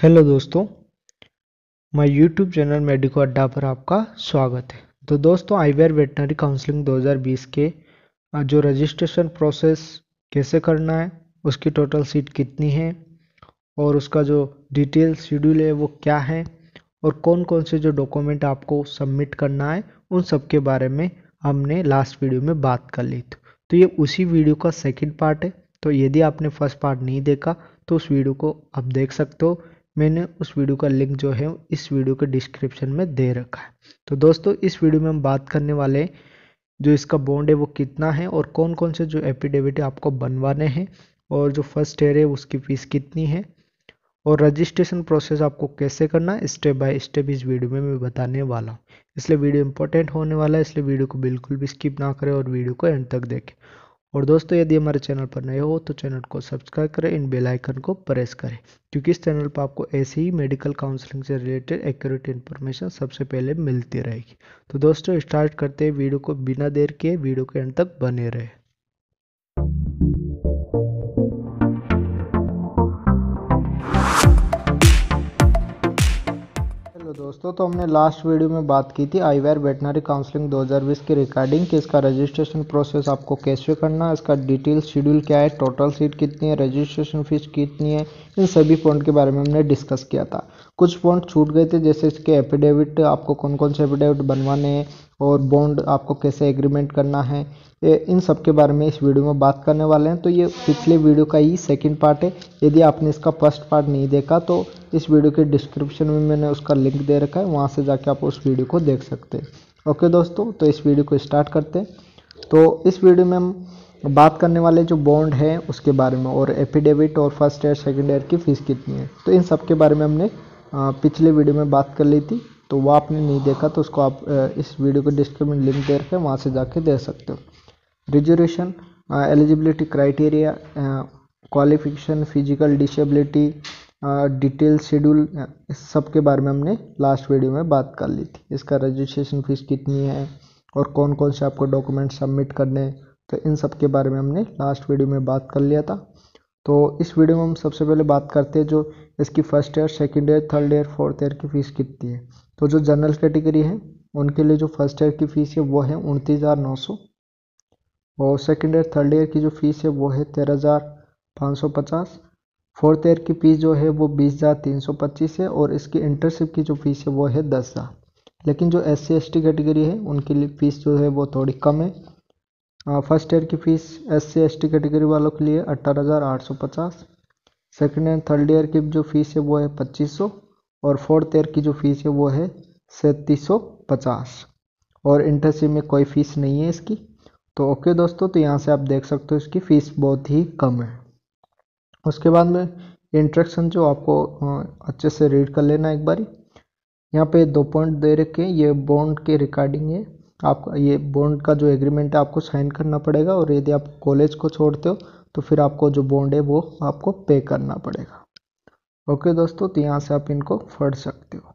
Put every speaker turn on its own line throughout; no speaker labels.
hello दोस्तों मैं YouTube channel medico अड्डा पर आपका स्वागत है तो दोस्तों आईवेयर वेटनरी काउंसलिंग 2020 के जो रजिस्ट्रेशन प्रोसेस कैसे करना है उसकी टोटल सीट कितनी है और उसका जो डिटेल शेड्यूल है वो क्या है और कौन कौन से जो डॉक्यूमेंट आपको सबमिट करना है उन सब के बारे में हमने लास्ट वीडियो में बात कर ली थी तो ये उसी वीडियो का सेकेंड पार्ट है तो यदि आपने फर्स्ट पार्ट नहीं देखा तो उस वीडियो को आप देख सकते हो मैंने उस वीडियो का लिंक जो है इस वीडियो के डिस्क्रिप्शन में दे रखा है तो दोस्तों इस वीडियो में हम बात करने वाले हैं जो इसका बॉन्ड है वो कितना है और कौन कौन से जो एफिडेविट आपको बनवाने हैं और जो फर्स्ट ईयर है उसकी फ़ीस कितनी है और रजिस्ट्रेशन प्रोसेस आपको कैसे करना है स्टेप बाय स्टेप इस वीडियो में मैं बताने वाला हूँ इसलिए वीडियो इंपॉर्टेंट होने वाला है इसलिए वीडियो को बिल्कुल भी स्किप ना करें और वीडियो को एंड तक देखें और दोस्तों यदि हमारे चैनल पर नए हो तो चैनल को सब्सक्राइब करें इन बेल आइकन को प्रेस करें क्योंकि इस चैनल पर आपको ऐसे ही मेडिकल काउंसलिंग से रिलेटेड एक्यूरेट इन्फॉर्मेशन सबसे पहले मिलती रहेगी तो दोस्तों स्टार्ट करते हैं वीडियो को बिना देर के वीडियो के अंत तक बने रहे दोस्तों तो हमने लास्ट वीडियो में बात की थी आई वेर वेटनरी काउंसलिंग 2020 की रिकॉर्डिंग कि इसका रजिस्ट्रेशन प्रोसेस आपको कैसे करना है इसका डिटेल शेड्यूल क्या है टोटल सीट कितनी है रजिस्ट्रेशन फीस कितनी है इन सभी पॉइंट के बारे में हमने डिस्कस किया था कुछ पॉइंट छूट गए थे जैसे इसके एफिडेविट आपको कौन कौन से एफिडेविट बनवाने हैं और बॉन्ड आपको कैसे एग्रीमेंट करना है इन सब के बारे में इस वीडियो में बात करने वाले हैं तो ये पिछले वीडियो का ही सेकंड पार्ट है यदि आपने इसका फर्स्ट पार्ट नहीं देखा तो इस वीडियो के डिस्क्रिप्शन में मैंने उसका लिंक दे रखा है वहाँ से जाके आप उस वीडियो को देख सकते हैं ओके दोस्तों तो इस वीडियो को स्टार्ट करते हैं तो इस वीडियो में हम बात करने वाले जो बॉन्ड है उसके बारे में और एफिडेविट और फर्स्ट ईयर सेकेंड ईयर की फ़ीस कितनी है तो इन सब के बारे में हमने पिछले वीडियो में बात कर ली थी तो वो आपने नहीं देखा तो उसको आप इस वीडियो को डिस्क्रिप्शन लिंक दे रखें वहाँ से जाके दे सकते हो reservation eligibility criteria qualification physical disability detail schedule इस सब के बारे में हमने लास्ट वीडियो में बात कर ली थी इसका रजिस्ट्रेशन फ़ीस कितनी है और कौन कौन से आपको डॉक्यूमेंट सबमिट करने हैं तो इन सब के बारे में हमने लास्ट वीडियो में बात कर लिया था तो इस वीडियो में हम सबसे पहले बात करते हैं जो इसकी first year second year third year fourth year की फ़ीस कितनी है तो जो जनरल कैटेगरी है उनके लिए जो फर्स्ट ईयर की फ़ीस है वो है उनतीस हज़ार नौ सौ और सेकेंड ईयर थर्ड ईयर की जो फ़ीस है वो है तेरह हज़ार पाँच सौ पचास फोर्थ ईयर की फ़ीस जो है वो बीस हज़ार तीन सौ पच्चीस है और इसकी इंटर्नशिप की जो फ़ीस है वो है दस हज़ार लेकिन जो S C S T category है उनके लिए फ़ीस जो है वो थोड़ी कम है फर्स्ट ईयर की fees S C S T category वालों के लिए अट्ठारह हज़ार आठ सौ पचास सेकेंड एंड थर्ड ईयर की जो फ़ीस है वो है पच्चीस सौ और फोर्थ ईयर की जो फ़ीस है वो है सैंतीस सौ पचास और इंटरशिप में कोई फ़ीस नहीं है इसकी तो ओके दोस्तों तो यहाँ से आप देख सकते हो इसकी फ़ीस बहुत ही कम है उसके बाद में इंट्रक्शन जो आपको अच्छे से रीड कर लेना एक बारी यहाँ पे दो पॉइंट दे रखे हैं ये बॉन्ड के रिकॉर्डिंग है आपका ये बॉन्ड का जो एग्रीमेंट है आपको साइन करना पड़ेगा और यदि आप कॉलेज को छोड़ते हो तो फिर आपको जो बॉन्ड है वो आपको पे करना पड़ेगा ओके दोस्तों तो यहाँ से आप इनको पढ़ सकते हो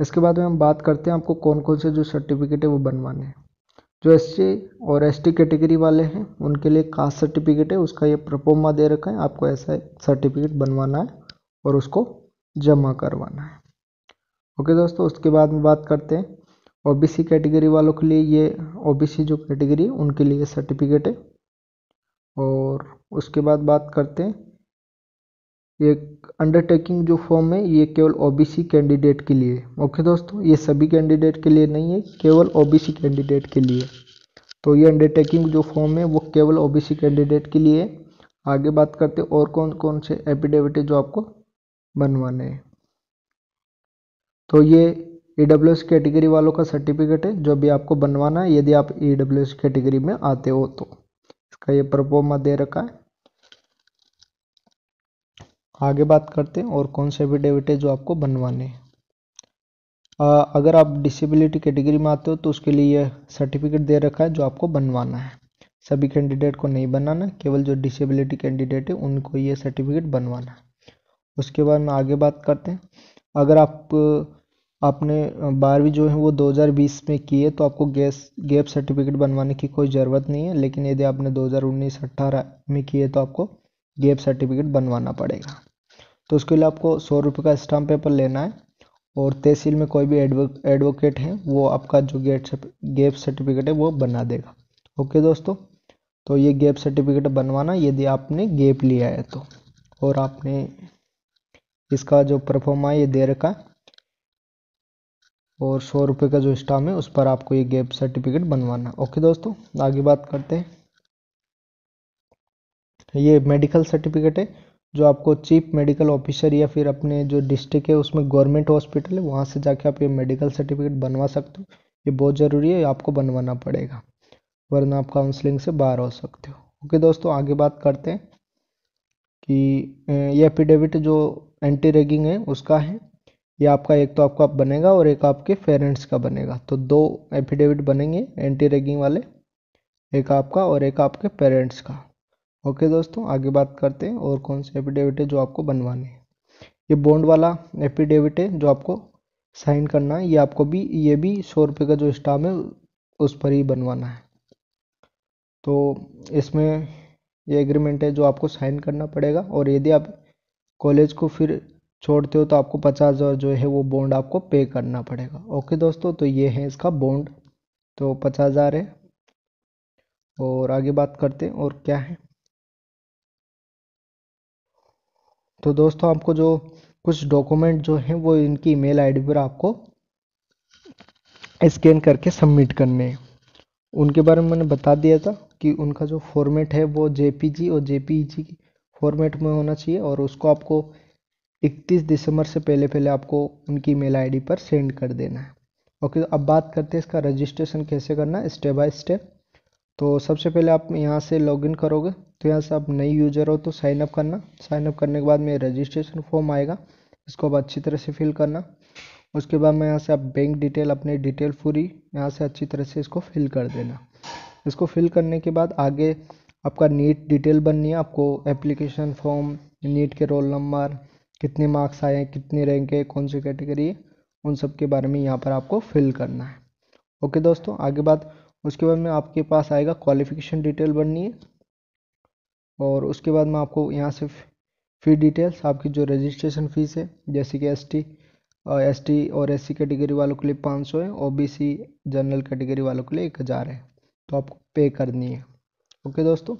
इसके बाद में हम बात करते हैं आपको कौन कौन से जो सर्टिफिकेट है वो बनवाने हैं जो एस और एस कैटेगरी वाले हैं उनके लिए कास्ट सर्टिफिकेट है उसका ये प्रपोमा दे रखा है आपको ऐसा सर्टिफिकेट बनवाना है और उसको जमा करवाना है ओके दोस्तों उसके बाद में बात करते हैं ओबीसी कैटेगरी वालों के लिए ये ओबीसी जो कैटेगरी उनके लिए सर्टिफिकेट है और उसके बाद बात करते हैं एक अंडरटेकिंग जो फॉर्म है ये केवल ओबीसी कैंडिडेट के लिए ओके दोस्तों ये सभी कैंडिडेट के लिए नहीं है केवल ओबीसी कैंडिडेट के लिए तो ये अंडरटेकिंग जो फॉर्म है वो केवल ओबीसी कैंडिडेट के लिए आगे बात करते और कौन कौन से एफिडेविट है जो आपको बनवाने हैं तो ये ई डब्ल्यू एस कैटेगरी वालों का सर्टिफिकेट है जो भी आपको बनवाना है यदि आप ई डब्ल्यू एस कैटेगरी में आते हो तो इसका ये प्रपोमा दे रखा है आगे बात करते हैं और कौन से एफिडेविट है जो आपको बनवाने हैं अगर आप डिसेबिलिटी कैटेगरी में आते हो तो उसके लिए ये सर्टिफिकेट दे रखा है जो आपको बनवाना है सभी कैंडिडेट को नहीं बनाना केवल जो डिसेबिलिटी कैंडिडेट है उनको ये सर्टिफिकेट बनवाना है उसके बाद में आगे बात करते हैं अगर आप आपने बारहवीं जो है वो 2020 में की है तो आपको गैस गैप सर्टिफिकेट बनवाने की कोई ज़रूरत नहीं है लेकिन यदि आपने 2019 18 में की है तो आपको गैप सर्टिफिकेट बनवाना पड़ेगा तो उसके लिए आपको सौ रुपये का स्टाम्प पेपर लेना है और तहसील में कोई भी एडवो एडवोकेट है वो आपका जो गेट गैप सर्टिफिकेट है वो बना देगा ओके दोस्तों तो ये गैप सर्टिफिकेट बनवाना यदि आपने गैप लिया है तो और आपने इसका जो परफॉर्मा ये दे रखा है और सौ रुपये का जो स्टाम है उस पर आपको ये गैप सर्टिफिकेट बनवाना ओके दोस्तों आगे बात करते हैं ये मेडिकल सर्टिफिकेट है जो आपको चीफ मेडिकल ऑफिसर या फिर अपने जो डिस्ट्रिक्ट है उसमें गवर्नमेंट हॉस्पिटल है वहाँ से जाके आप ये मेडिकल सर्टिफिकेट बनवा सकते हो ये बहुत ज़रूरी है आपको बनवाना पड़ेगा वरना आप काउंसलिंग से बाहर हो सकते हो ओके दोस्तों आगे बात करते हैं कि ये एफिडेविट जो एंटी रेगिंग है उसका है ये आपका एक तो आपका बनेगा और एक आपके पेरेंट्स का बनेगा तो दो एफिडेविट बनेंगे एंटी रैगिंग वाले एक आपका और एक आपके पेरेंट्स का ओके दोस्तों आगे बात करते हैं और कौन से एफिडेविट है जो आपको बनवाने हैं ये बॉन्ड वाला एफिडेविट है जो आपको साइन करना है ये आपको भी ये भी सौ रुपये का जो स्टाम है उस पर ही बनवाना है तो इसमें ये एग्रीमेंट है जो आपको साइन करना पड़ेगा और यदि आप कॉलेज को फिर छोड़ते हो तो आपको पचास हज़ार जो है वो बॉन्ड आपको पे करना पड़ेगा ओके दोस्तों तो ये है इसका बॉन्ड तो पचास हज़ार है और आगे बात करते हैं और क्या है तो दोस्तों आपको जो कुछ डॉक्यूमेंट जो हैं वो इनकी ईमेल आईडी पर आपको स्कैन करके सबमिट करने हैं उनके बारे में मैंने बता दिया था कि उनका जो फॉर्मेट है वो जेपीजी और जेपीजी फॉर्मेट में होना चाहिए और उसको आपको इकतीस दिसंबर से पहले पहले आपको उनकी मेल आई डी पर सेंड कर देना है ओके अब बात करते हैं इसका रजिस्ट्रेशन कैसे करना है स्टेप बाय स्टेप तो सबसे पहले आप यहाँ से लॉगिन करोगे तो यहाँ से आप नई यूजर हो तो साइन अप करना साइन अप करने के बाद में रजिस्ट्रेशन फॉर्म आएगा इसको अब अच्छी तरह से फिल करना उसके बाद में यहाँ से आप बैंक डिटेल अपनी डिटेल पूरी यहाँ से अच्छी तरह से इसको फिल कर देना इसको फिल करने के बाद आगे आपका नीट डिटेल बननी है आपको एप्लीकेशन फॉर्म नीट के रोल नंबर कितने मार्क्स आए हैं कितने रैंक है कौन सी कैटेगरी है उन सब के बारे में यहाँ पर आपको फिल करना है ओके दोस्तों आगे बात उसके बाद में आपके पास आएगा क्वालिफिकेशन डिटेल बननी है और उसके बाद में आपको यहाँ से फी डिटेल्स आपकी जो रजिस्ट्रेशन फ़ीस है जैसे कि एस टी एस टी और एस सी कैटेगरी वालों के लिए पाँच सौ है O B C general category वालों के लिए एक हज़ार है तो आपको पे करनी है ओके दोस्तों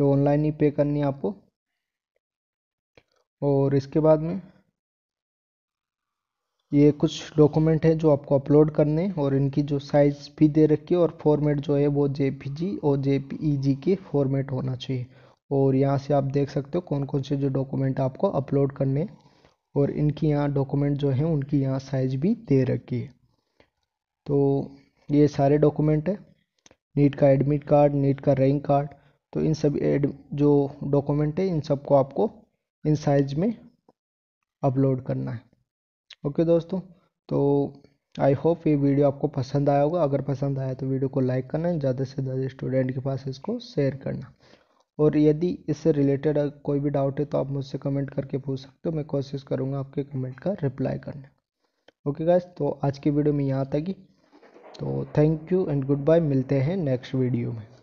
ये ऑनलाइन ही पे करनी है आपको और इसके बाद में ये कुछ डॉक्यूमेंट है जो आपको अपलोड करने और इनकी जो साइज़ भी दे रखी है और फॉर्मेट जो है वो जे और जे e के फॉर्मेट होना चाहिए और यहाँ से आप देख सकते हो कौन कौन से जो डॉक्यूमेंट आपको अपलोड करने और इनकी यहाँ डॉक्यूमेंट जो है उनकी यहाँ साइज़ भी दे रखी है तो ये सारे डॉक्यूमेंट है नीट का एडमिट कार्ड नीट का रैंक कार्ड तो इन सब एड जो डॉक्यूमेंट है इन सबको आपको इन साइज में अपलोड करना है ओके दोस्तों तो आई होप ये वीडियो आपको पसंद आया होगा अगर पसंद आया तो वीडियो को लाइक करना ज़्यादा से ज़्यादा स्टूडेंट के पास इसको शेयर करना और यदि इससे रिलेटेड कोई भी डाउट है तो आप मुझसे कमेंट करके पूछ सकते हो मैं कोशिश करूँगा आपके कमेंट का रिप्लाई करने ओके गाइस तो आज की वीडियो में यहाँ तक ही तो thank you and goodbye मिलते हैं नेक्स्ट वीडियो में